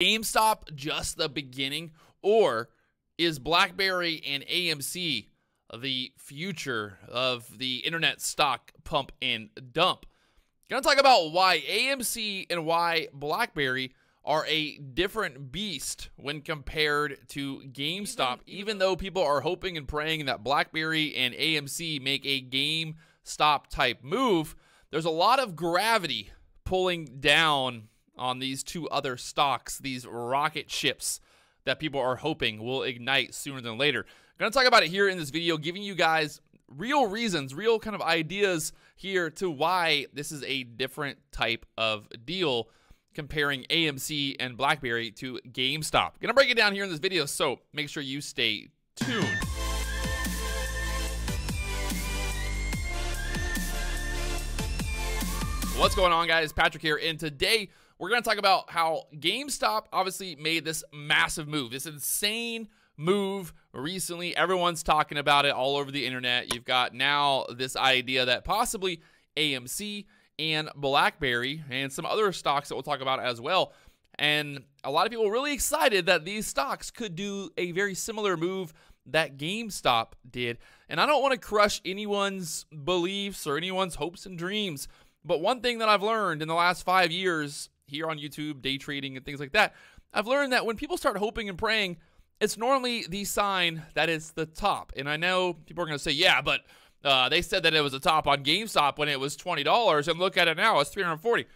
GameStop just the beginning, or is BlackBerry and AMC the future of the internet stock pump and dump? Gonna talk about why AMC and why BlackBerry are a different beast when compared to GameStop, even though people are hoping and praying that BlackBerry and AMC make a GameStop type move. There's a lot of gravity pulling down on these two other stocks, these rocket ships that people are hoping will ignite sooner than later. I'm going to talk about it here in this video, giving you guys real reasons, real kind of ideas here to why this is a different type of deal comparing AMC and BlackBerry to GameStop. I'm gonna break it down here in this video, so make sure you stay tuned. What's going on, guys? Patrick here, and today we're going to talk about how GameStop obviously made this massive move, this insane move recently. Everyone's talking about it all over the internet. You've got now this idea that possibly AMC and BlackBerry and some other stocks that we'll talk about as well. And a lot of people really excited that these stocks could do a very similar move that GameStop did. And I don't want to crush anyone's beliefs or anyone's hopes and dreams. But one thing that I've learned in the last five years here on YouTube, day trading and things like that, I've learned that when people start hoping and praying, it's normally the sign that it's the top. And I know people are going to say, yeah, but uh, they said that it was a top on GameStop when it was $20, and look at it now, it's 340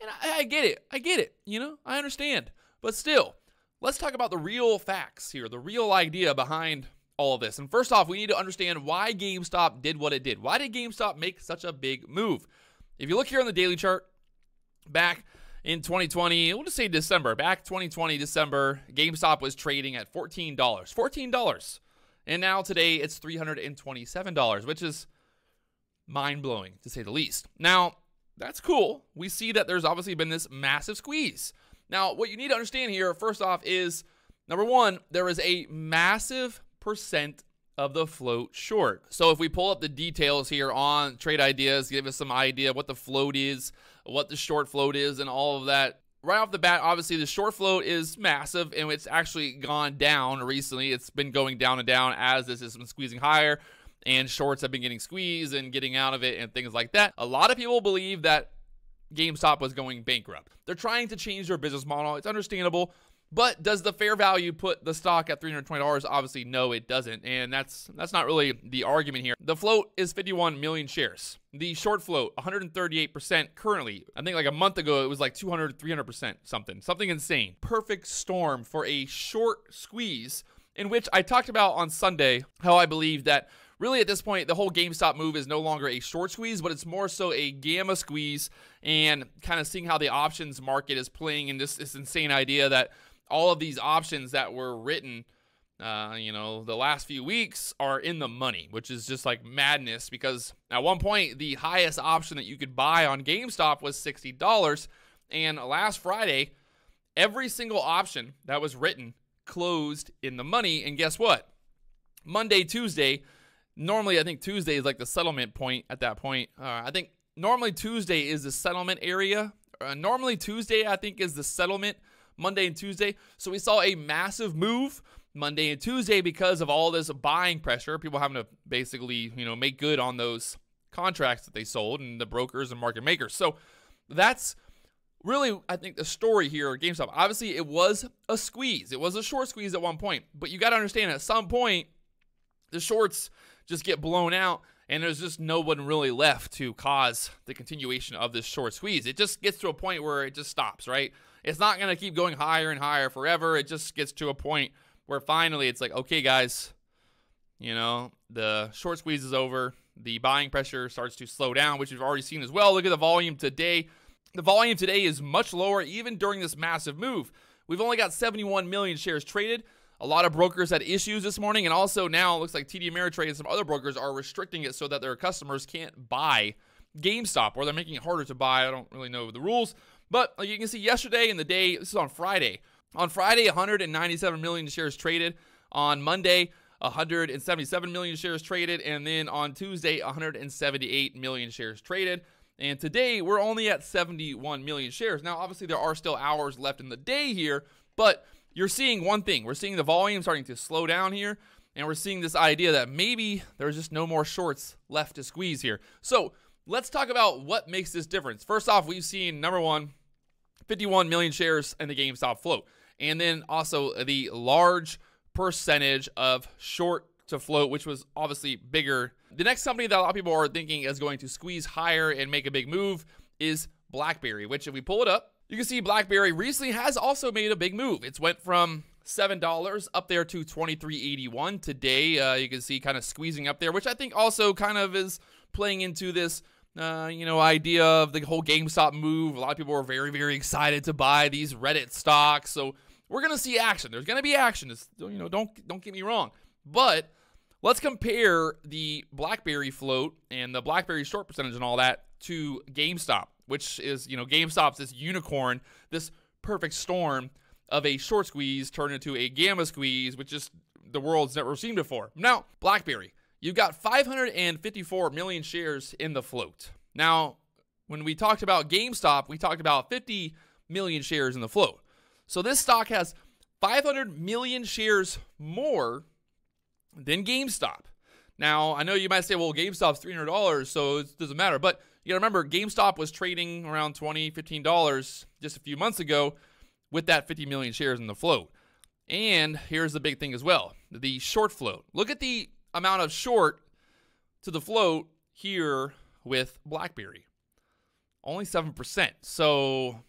And I, I get it. I get it. You know, I understand. But still, let's talk about the real facts here, the real idea behind all of this. And first off, we need to understand why GameStop did what it did. Why did GameStop make such a big move? If you look here on the daily chart, back in 2020, we'll just say December, back 2020, December, GameStop was trading at $14. $14. And now today it's $327, which is mind blowing to say the least. Now, that's cool. We see that there's obviously been this massive squeeze. Now, what you need to understand here, first off, is number one, there is a massive percent of the float short. So if we pull up the details here on trade ideas, give us some idea what the float is, what the short float is, and all of that. Right off the bat, obviously the short float is massive and it's actually gone down recently. It's been going down and down as this has been squeezing higher and shorts have been getting squeezed and getting out of it and things like that. A lot of people believe that GameStop was going bankrupt. They're trying to change their business model. It's understandable. But does the fair value put the stock at $320? Obviously, no, it doesn't. And that's that's not really the argument here. The float is 51 million shares. The short float, 138% currently. I think like a month ago, it was like 200, 300%, something, something insane. Perfect storm for a short squeeze, in which I talked about on Sunday how I believe that really at this point, the whole GameStop move is no longer a short squeeze, but it's more so a gamma squeeze and kind of seeing how the options market is playing in this, this insane idea that all of these options that were written, uh, you know, the last few weeks are in the money, which is just like madness because at one point the highest option that you could buy on GameStop was $60. And last Friday, every single option that was written closed in the money. And guess what? Monday, Tuesday, normally I think Tuesday is like the settlement point at that point. Uh, I think normally Tuesday is the settlement area. Uh, normally Tuesday, I think, is the settlement Monday and Tuesday. So we saw a massive move Monday and Tuesday because of all this buying pressure, people having to basically, you know, make good on those contracts that they sold and the brokers and market makers. So that's really, I think, the story here at GameStop. Obviously, it was a squeeze. It was a short squeeze at one point, but you got to understand at some point, the shorts just get blown out, and there's just no one really left to cause the continuation of this short squeeze. It just gets to a point where it just stops, right? It's not going to keep going higher and higher forever. It just gets to a point where finally it's like, okay, guys, you know, the short squeeze is over. The buying pressure starts to slow down, which we've already seen as well. Look at the volume today. The volume today is much lower, even during this massive move. We've only got 71 million shares traded. A lot of brokers had issues this morning, and also now it looks like TD Ameritrade and some other brokers are restricting it so that their customers can't buy GameStop, or they're making it harder to buy. I don't really know the rules, but like you can see yesterday and the day, this is on Friday. On Friday, 197 million shares traded. On Monday, 177 million shares traded. And then on Tuesday, 178 million shares traded. And today, we're only at 71 million shares. Now, obviously, there are still hours left in the day here, but you're seeing one thing. We're seeing the volume starting to slow down here. And we're seeing this idea that maybe there's just no more shorts left to squeeze here. So let's talk about what makes this difference. First off, we've seen number one, 51 million shares in the GameStop float. And then also the large percentage of short to float, which was obviously bigger. The next company that a lot of people are thinking is going to squeeze higher and make a big move is BlackBerry, which if we pull it up, you can see BlackBerry recently has also made a big move. It's went from seven dollars up there to twenty three eighty one today. Uh, you can see kind of squeezing up there, which I think also kind of is playing into this uh, you know, idea of the whole GameStop move. A lot of people were very, very excited to buy these Reddit stocks. So we're gonna see action. There's gonna be action. It's, you know, don't don't get me wrong. But let's compare the BlackBerry float and the BlackBerry short percentage and all that to GameStop, which is you know GameStop's this unicorn, this perfect storm of a short squeeze turned into a gamma squeeze, which is the world's never seen before. Now BlackBerry you've got 554 million shares in the float. Now, when we talked about GameStop, we talked about 50 million shares in the float. So this stock has 500 million shares more than GameStop. Now, I know you might say, well, GameStop's $300, so it doesn't matter. But you gotta remember, GameStop was trading around $20, $15 just a few months ago with that 50 million shares in the float. And here's the big thing as well the short float. Look at the amount of short to the float here with BlackBerry. Only 7%. So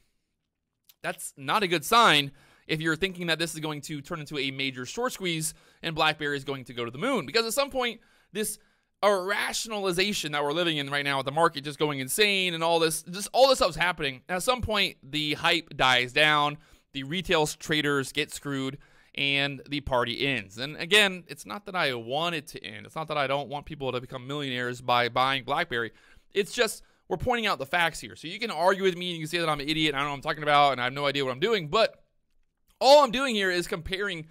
that's not a good sign if you're thinking that this is going to turn into a major short squeeze and BlackBerry is going to go to the moon. Because at some point, this irrationalization that we're living in right now with the market just going insane and all this, just all this stuff's happening. at some point, the hype dies down, the retail traders get screwed, and the party ends. And again, it's not that I want it to end. It's not that I don't want people to become millionaires by buying BlackBerry. It's just we're pointing out the facts here. So you can argue with me and you can say that I'm an idiot. I don't know what I'm talking about and I have no idea what I'm doing. But all I'm doing here is comparing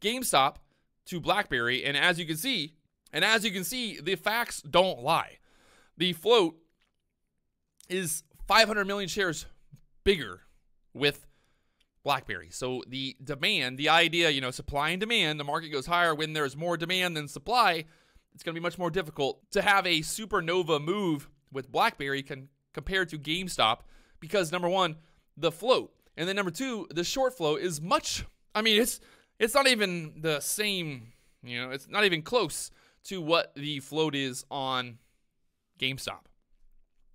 GameStop to BlackBerry. And as you can see, and as you can see, the facts don't lie. The float is 500 million shares bigger with BlackBerry. So the demand, the idea, you know, supply and demand, the market goes higher when there's more demand than supply. It's going to be much more difficult to have a supernova move with BlackBerry can, compared to GameStop because number one, the float, and then number two, the short float is much. I mean, it's it's not even the same. You know, it's not even close to what the float is on GameStop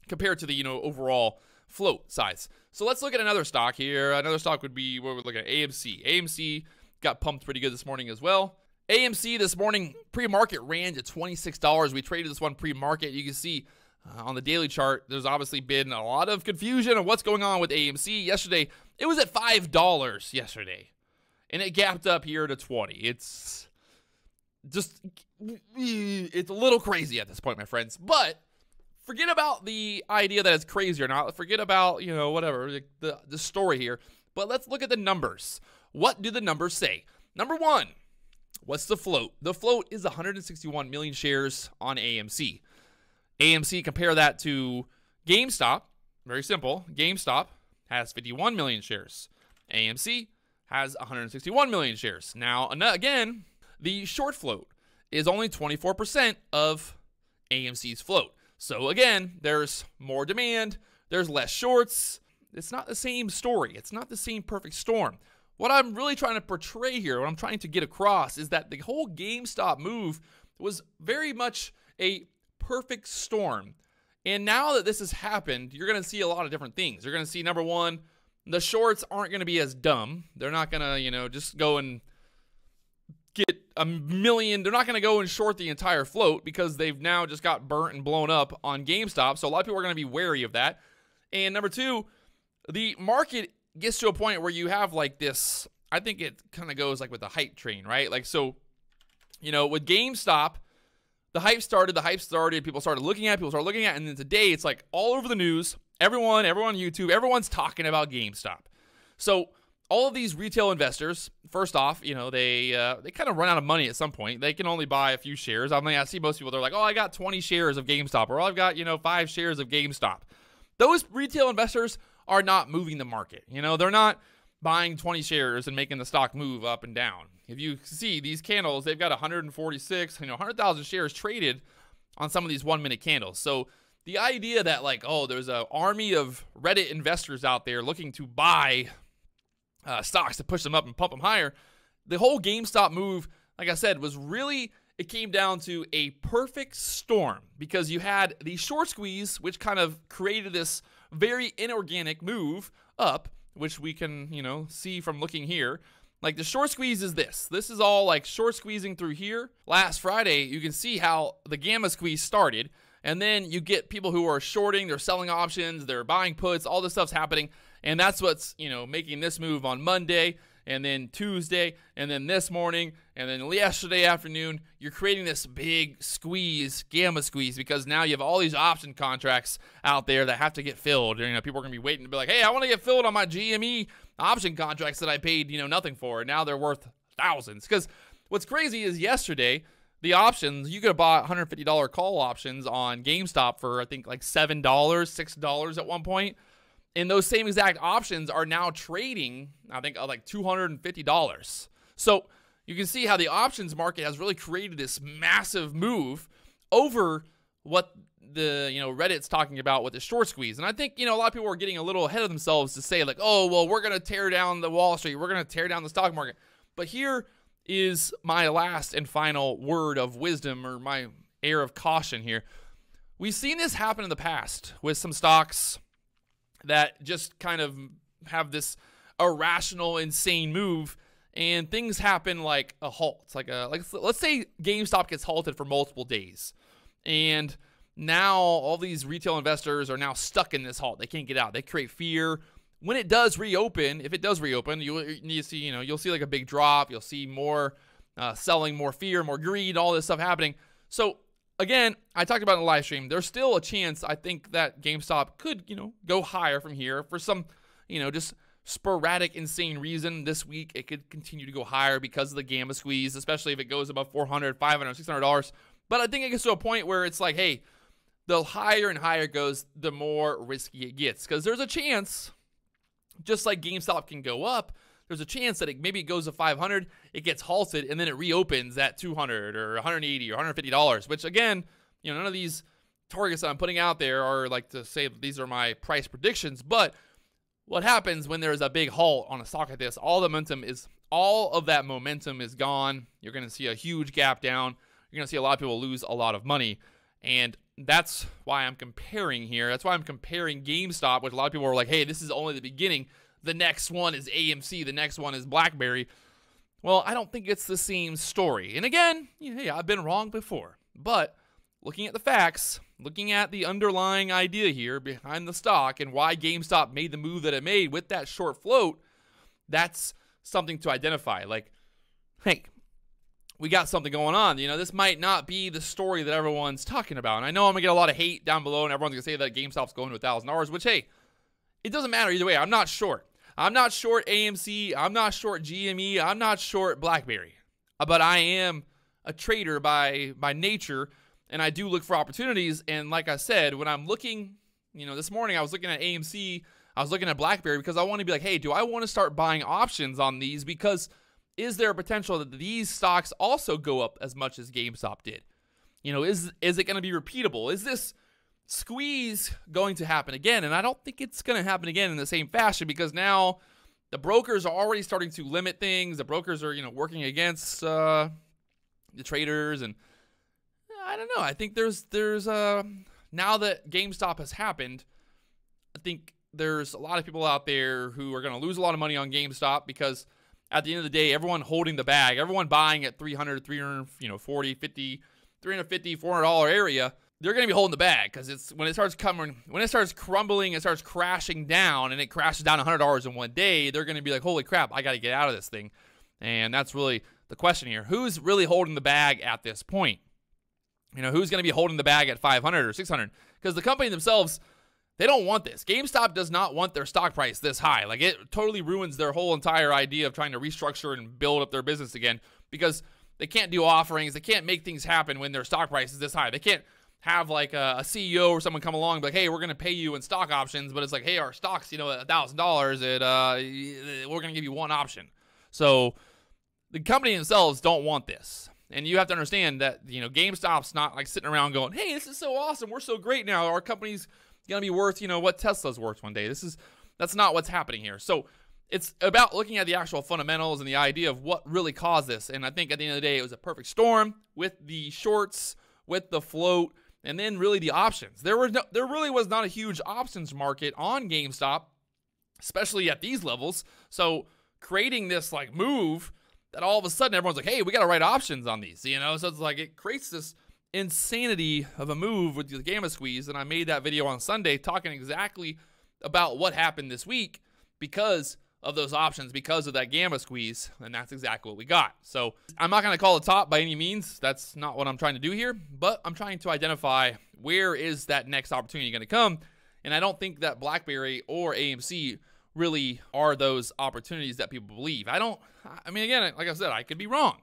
compared to the you know overall float size. So let's look at another stock here. Another stock would be what we're looking at AMC. AMC got pumped pretty good this morning as well. AMC this morning pre-market ran to $26. We traded this one pre-market. You can see uh, on the daily chart, there's obviously been a lot of confusion on what's going on with AMC. Yesterday, it was at $5 yesterday. And it gapped up here to 20. It's just it's a little crazy at this point, my friends. But forget about the idea that it's crazy or not. Forget about, you know, whatever, the, the, the story here. But let's look at the numbers. What do the numbers say? Number one, what's the float? The float is 161 million shares on AMC. AMC, compare that to GameStop. Very simple. GameStop has 51 million shares. AMC has 161 million shares. Now, again, the short float is only 24% of AMC's float. So again, there's more demand, there's less shorts. It's not the same story, it's not the same perfect storm. What I'm really trying to portray here, what I'm trying to get across, is that the whole GameStop move was very much a perfect storm. And now that this has happened, you're going to see a lot of different things. You're going to see number one, the shorts aren't going to be as dumb. They're not going to, you know, just go and get a million. They're not going to go and short the entire float because they've now just got burnt and blown up on GameStop. So a lot of people are going to be wary of that. And number two, the market gets to a point where you have like this. I think it kind of goes like with the hype train, right? Like, so, you know, with GameStop, the hype started, the hype started, people started looking at it, people started looking at it, and then today it's like all over the news. Everyone, everyone on YouTube, everyone's talking about GameStop. So, all of these retail investors, first off, you know, they uh, they kind of run out of money at some point. They can only buy a few shares. I mean, I see most people they're like, "Oh, I got 20 shares of GameStop," or oh, "I've got, you know, 5 shares of GameStop." Those retail investors are not moving the market. You know, they're not buying 20 shares and making the stock move up and down. If you see these candles, they've got 146, you know, 100,000 shares traded on some of these 1-minute candles. So, the idea that like oh there's an army of reddit investors out there looking to buy uh, stocks to push them up and pump them higher. The whole GameStop move, like I said, was really it came down to a perfect storm because you had the short squeeze, which kind of created this very inorganic move up, which we can, you know, see from looking here. Like the short squeeze is this. This is all like short squeezing through here. Last Friday, you can see how the gamma squeeze started. And then you get people who are shorting, they're selling options, they're buying puts, all this stuff's happening. And that's what's, you know, making this move on Monday and then Tuesday and then this morning and then yesterday afternoon. You're creating this big squeeze, gamma squeeze, because now you have all these option contracts out there that have to get filled. You know, people are going to be waiting to be like, hey, I want to get filled on my GME option contracts that I paid, you know, nothing for. And now they're worth thousands. Because what's crazy is yesterday, the options you could have bought $150 call options on GameStop for I think like seven dollars, six dollars at one point and those same exact options are now trading, I think, uh, like $250. So you can see how the options market has really created this massive move over what the you know Reddit's talking about with the short squeeze. And I think you know a lot of people are getting a little ahead of themselves to say like, oh well, we're gonna tear down the Wall Street, we're gonna tear down the stock market. But here is my last and final word of wisdom or my air of caution here. We've seen this happen in the past with some stocks that just kind of have this irrational, insane move, and things happen like a halt, like a like let's say GameStop gets halted for multiple days, and now all these retail investors are now stuck in this halt. They can't get out. They create fear. When it does reopen, if it does reopen, you you see you know you'll see like a big drop. You'll see more uh, selling, more fear, more greed, all this stuff happening. So again, I talked about in the live stream. There's still a chance I think that GameStop could, you know, go higher from here for some, you know, just sporadic insane reason this week it could continue to go higher because of the gamma squeeze, especially if it goes above 400, 500, 600 dollars. But I think it gets to a point where it's like, hey, the higher and higher goes, the more risky it gets because there's a chance just like GameStop can go up, there's a chance that it maybe it goes to 500, it gets halted, and then it reopens at 200 or 180 or 150 dollars. Which again, you know, none of these targets that I'm putting out there are like to say these are my price predictions, but what happens when there is a big halt on a stock like this? All the momentum is all of that momentum is gone. You're going to see a huge gap down. You're going to see a lot of people lose a lot of money, and that's why I'm comparing here. That's why I'm comparing GameStop, which a lot of people were like, "Hey, this is only the beginning." the next one is AMC, the next one is Blackberry. Well, I don't think it's the same story. And again, hey, I've been wrong before. But looking at the facts, looking at the underlying idea here behind the stock and why GameStop made the move that it made with that short float, that's something to identify. Like, hey, we got something going on. You know, this might not be the story that everyone's talking about. And I know I'm gonna get a lot of hate down below, and everyone's gonna say that GameStop's going to a thousand dollars, which hey, it doesn't matter either way. I'm not short. I'm not short AMC. I'm not short GME. I'm not short BlackBerry. Uh, but I am a trader by by nature, and I do look for opportunities. And like I said, when I'm looking, you know, this morning I was looking at AMC. I was looking at BlackBerry because I want to be like, hey, do I want to start buying options on these? Because is there a potential that these stocks also go up as much as GameStop did? You know, is is it going to be repeatable? Is this squeeze going to happen again. And I don't think it's going to happen again in the same fashion because now the brokers are already starting to limit things. The brokers are, you know, working against uh, the traders. And I don't know. I think there's, there's, uh, now that GameStop has happened, I think there's a lot of people out there who are going to lose a lot of money on GameStop because at the end of the day, everyone holding the bag, everyone buying at 300, 300, you know, 40, 50, 350, 400 dollar area they're going to be holding the bag because it's when it starts coming, when it starts crumbling, it starts crashing down, and it crashes down $100 in one day. They're going to be like, "Holy crap! I got to get out of this thing," and that's really the question here: Who's really holding the bag at this point? You know, who's going to be holding the bag at 500 or 600? Because the company themselves, they don't want this. GameStop does not want their stock price this high. Like it totally ruins their whole entire idea of trying to restructure and build up their business again because they can't do offerings, they can't make things happen when their stock price is this high. They can't have like a, a, CEO or someone come along, like, hey, we're gonna pay you in stock options, but it's like, hey, our stocks, you know, a thousand dollars, it uh, we're gonna give you one option. So the company themselves don't want this. And you have to understand that you know GameStop's not like sitting around going, "Hey, this is so awesome. We're so great now. Our company's gonna be worth you know what Tesla's worth one day." This is that's not what's happening here. So it's about looking at the actual fundamentals and the idea of what really caused this. And I think at the end of the day, it was a perfect storm with the shorts, with the float, and then really the options. There were no, there really was not a huge options market on GameStop, especially at these levels. So creating this like move that all of a sudden everyone's like, hey, we got to write options on these, you know? So it's like it creates this insanity of a move with the gamma squeeze. And I made that video on Sunday talking exactly about what happened this week because of those options because of that gamma squeeze, and that's exactly what we got. So I'm not going to call it top by any means. That's not what I'm trying to do here, but I'm trying to identify where is that next opportunity going to come. And I don't think that BlackBerry or AMC really are those opportunities that people believe. I don't, I mean, again, like I said, I could be wrong.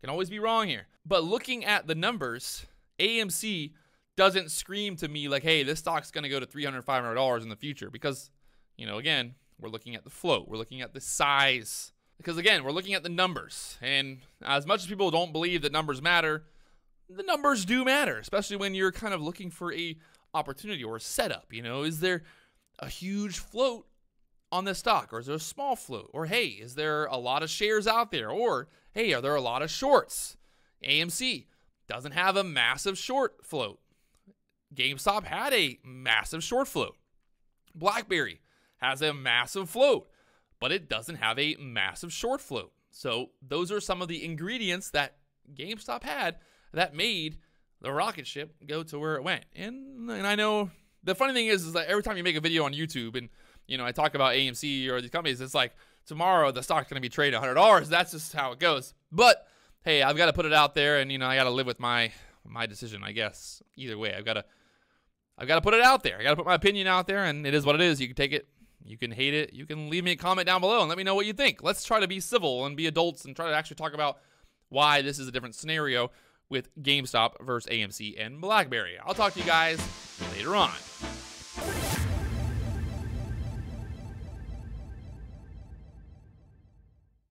Can always be wrong here. But looking at the numbers, AMC doesn't scream to me like, hey, this stock's going to go to $300, $500 in the future because, you know, again, we're looking at the float. We're looking at the size. Because again, we're looking at the numbers. And as much as people don't believe that numbers matter, the numbers do matter, especially when you're kind of looking for a opportunity or a setup. You know, is there a huge float on this stock or is there a small float? Or hey, is there a lot of shares out there? Or hey, are there a lot of shorts? AMC doesn't have a massive short float. GameStop had a massive short float. BlackBerry has a massive float, but it doesn't have a massive short float. So those are some of the ingredients that GameStop had that made the rocket ship go to where it went. And and I know the funny thing is is that every time you make a video on YouTube and you know I talk about AMC or these companies, it's like tomorrow the stock's going to be trading hundred dollars. That's just how it goes. But hey, I've got to put it out there, and you know I got to live with my my decision. I guess either way, I've got to I've got to put it out there. I got to put my opinion out there, and it is what it is. You can take it you can hate it. You can leave me a comment down below and let me know what you think. Let's try to be civil and be adults and try to actually talk about why this is a different scenario with GameStop versus AMC and BlackBerry. I'll talk to you guys later on.